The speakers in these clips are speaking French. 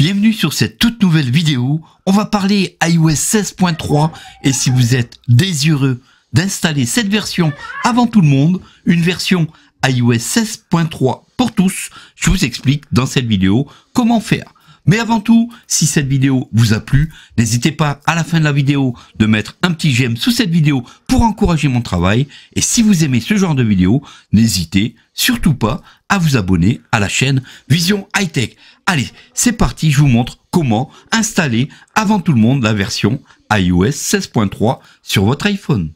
Bienvenue sur cette toute nouvelle vidéo, on va parler iOS 16.3 et si vous êtes désireux d'installer cette version avant tout le monde, une version iOS 16.3 pour tous, je vous explique dans cette vidéo comment faire. Mais avant tout, si cette vidéo vous a plu, n'hésitez pas à la fin de la vidéo de mettre un petit j'aime sous cette vidéo pour encourager mon travail. Et si vous aimez ce genre de vidéo, n'hésitez surtout pas à vous abonner à la chaîne Vision High Tech. Allez, c'est parti, je vous montre comment installer avant tout le monde la version iOS 16.3 sur votre iPhone.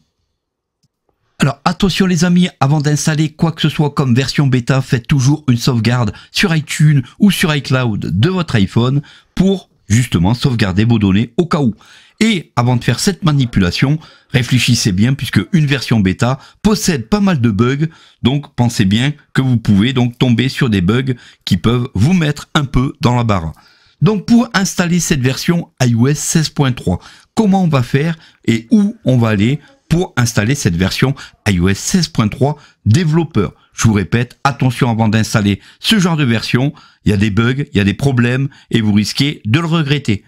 Alors attention les amis, avant d'installer quoi que ce soit comme version bêta, faites toujours une sauvegarde sur iTunes ou sur iCloud de votre iPhone pour justement sauvegarder vos données au cas où. Et avant de faire cette manipulation, réfléchissez bien puisque une version bêta possède pas mal de bugs, donc pensez bien que vous pouvez donc tomber sur des bugs qui peuvent vous mettre un peu dans la barre. Donc pour installer cette version iOS 16.3, comment on va faire et où on va aller pour installer cette version iOS 16.3 développeur. Je vous répète, attention avant d'installer ce genre de version, il y a des bugs, il y a des problèmes et vous risquez de le regretter.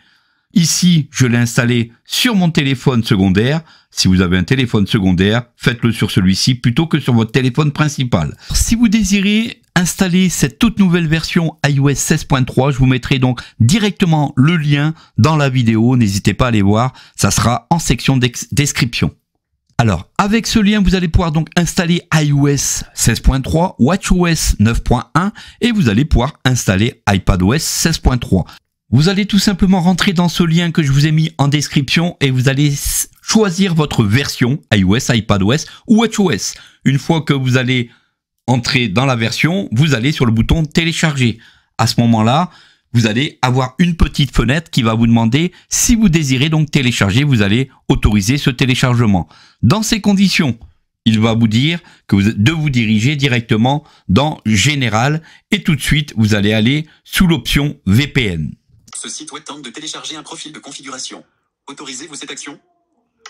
Ici, je l'ai installé sur mon téléphone secondaire. Si vous avez un téléphone secondaire, faites-le sur celui-ci plutôt que sur votre téléphone principal. Si vous désirez installer cette toute nouvelle version iOS 16.3, je vous mettrai donc directement le lien dans la vidéo. N'hésitez pas à aller voir, ça sera en section description. Alors, avec ce lien, vous allez pouvoir donc installer iOS 16.3, WatchOS 9.1 et vous allez pouvoir installer iPadOS 16.3. Vous allez tout simplement rentrer dans ce lien que je vous ai mis en description et vous allez choisir votre version iOS, iPadOS ou WatchOS. Une fois que vous allez entrer dans la version, vous allez sur le bouton télécharger. À ce moment-là, vous allez avoir une petite fenêtre qui va vous demander si vous désirez donc télécharger, vous allez autoriser ce téléchargement. Dans ces conditions, il va vous dire que vous, de vous diriger directement dans Général et tout de suite vous allez aller sous l'option VPN. Ce site web tente de télécharger un profil de configuration. Autorisez-vous cette action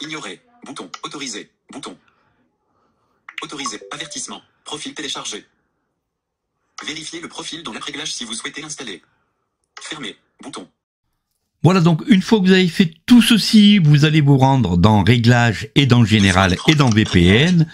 Ignorez. Bouton. Autoriser. Bouton. Autoriser. Avertissement. Profil téléchargé. Vérifiez le profil dans l'après-glage si vous souhaitez l'installer. Bouton. Voilà, donc une fois que vous avez fait tout ceci, vous allez vous rendre dans Réglages et dans Général et dans VPN.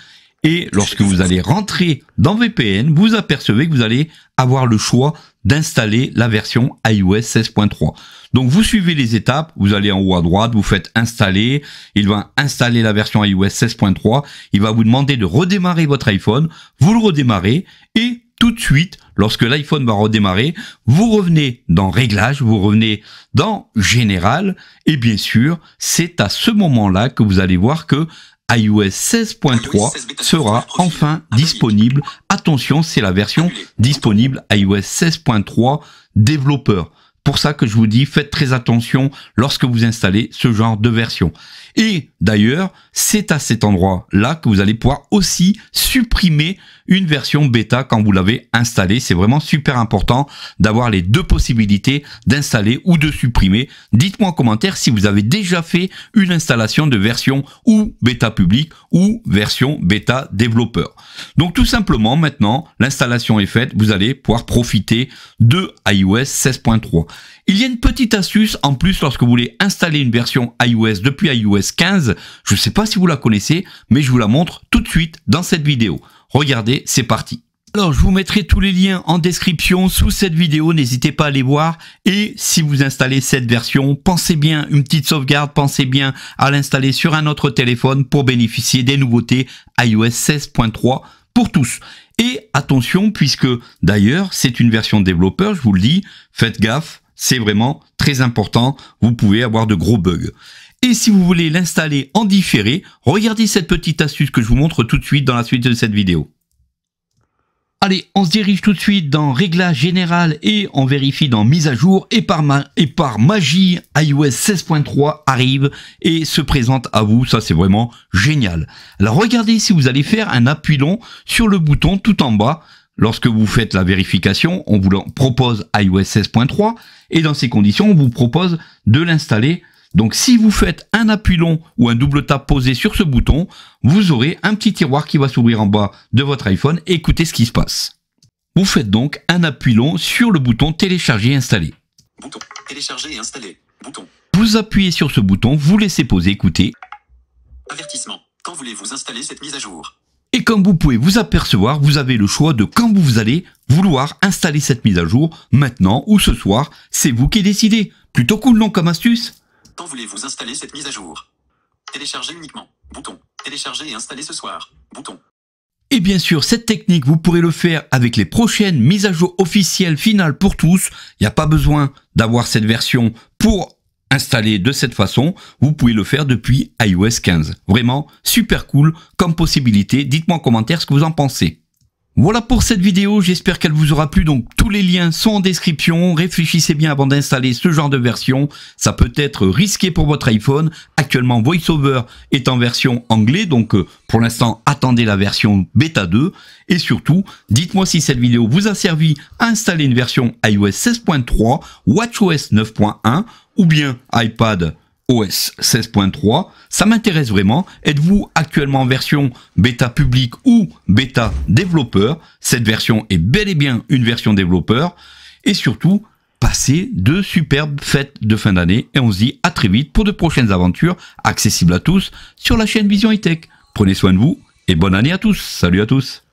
Et lorsque vous allez rentrer dans VPN, vous apercevez que vous allez avoir le choix d'installer la version iOS 16.3. Donc vous suivez les étapes, vous allez en haut à droite, vous faites installer, il va installer la version iOS 16.3, il va vous demander de redémarrer votre iPhone, vous le redémarrez et tout de suite, lorsque l'iPhone va redémarrer, vous revenez dans Réglages, vous revenez dans Général, et bien sûr, c'est à ce moment-là que vous allez voir que iOS 16.3 sera enfin disponible. Attention, c'est la version disponible iOS 16.3 développeur pour ça que je vous dis, faites très attention lorsque vous installez ce genre de version. Et d'ailleurs, c'est à cet endroit-là que vous allez pouvoir aussi supprimer une version bêta quand vous l'avez installée. C'est vraiment super important d'avoir les deux possibilités d'installer ou de supprimer. Dites-moi en commentaire si vous avez déjà fait une installation de version ou bêta publique ou version bêta développeur. Donc tout simplement, maintenant, l'installation est faite. Vous allez pouvoir profiter de iOS 16.3. Il y a une petite astuce en plus lorsque vous voulez installer une version iOS depuis iOS 15. Je ne sais pas si vous la connaissez, mais je vous la montre tout de suite dans cette vidéo. Regardez, c'est parti. Alors, je vous mettrai tous les liens en description sous cette vidéo, n'hésitez pas à les voir. Et si vous installez cette version, pensez bien une petite sauvegarde, pensez bien à l'installer sur un autre téléphone pour bénéficier des nouveautés iOS 16.3 pour tous. Et attention, puisque d'ailleurs, c'est une version développeur, je vous le dis, faites gaffe, c'est vraiment très important, vous pouvez avoir de gros bugs. Et si vous voulez l'installer en différé, regardez cette petite astuce que je vous montre tout de suite dans la suite de cette vidéo. Allez, on se dirige tout de suite dans réglage général et on vérifie dans mise à jour et par, et par magie iOS 16.3 arrive et se présente à vous, ça c'est vraiment génial. Alors regardez si vous allez faire un appui long sur le bouton tout en bas. Lorsque vous faites la vérification, on vous propose iOS 16.3 et dans ces conditions, on vous propose de l'installer donc si vous faites un appui long ou un double tap posé sur ce bouton, vous aurez un petit tiroir qui va s'ouvrir en bas de votre iPhone écoutez ce qui se passe. Vous faites donc un appui long sur le bouton télécharger et installer. Bouton télécharger et installer. Vous appuyez sur ce bouton, vous laissez poser, écoutez. Avertissement. Quand voulez-vous installer cette mise à jour et comme vous pouvez vous apercevoir, vous avez le choix de quand vous allez vouloir installer cette mise à jour, maintenant ou ce soir, c'est vous qui décidez. Plutôt cool non comme astuce voulez-vous installer cette mise à jour Télécharger uniquement. Bouton. Télécharger et installer ce soir. Bouton. Et bien sûr, cette technique, vous pourrez le faire avec les prochaines mises à jour officielles finales pour tous. Il n'y a pas besoin d'avoir cette version pour installer de cette façon. Vous pouvez le faire depuis iOS 15. Vraiment, super cool comme possibilité. Dites-moi en commentaire ce que vous en pensez. Voilà pour cette vidéo, j'espère qu'elle vous aura plu, donc tous les liens sont en description, réfléchissez bien avant d'installer ce genre de version, ça peut être risqué pour votre iPhone, actuellement VoiceOver est en version anglais, donc euh, pour l'instant attendez la version bêta 2, et surtout, dites-moi si cette vidéo vous a servi à installer une version iOS 16.3, WatchOS 9.1, ou bien iPad OS 16.3. Ça m'intéresse vraiment. Êtes-vous actuellement en version bêta publique ou bêta développeur Cette version est bel et bien une version développeur. Et surtout, passez de superbes fêtes de fin d'année et on se dit à très vite pour de prochaines aventures accessibles à tous sur la chaîne Vision e Tech. Prenez soin de vous et bonne année à tous. Salut à tous.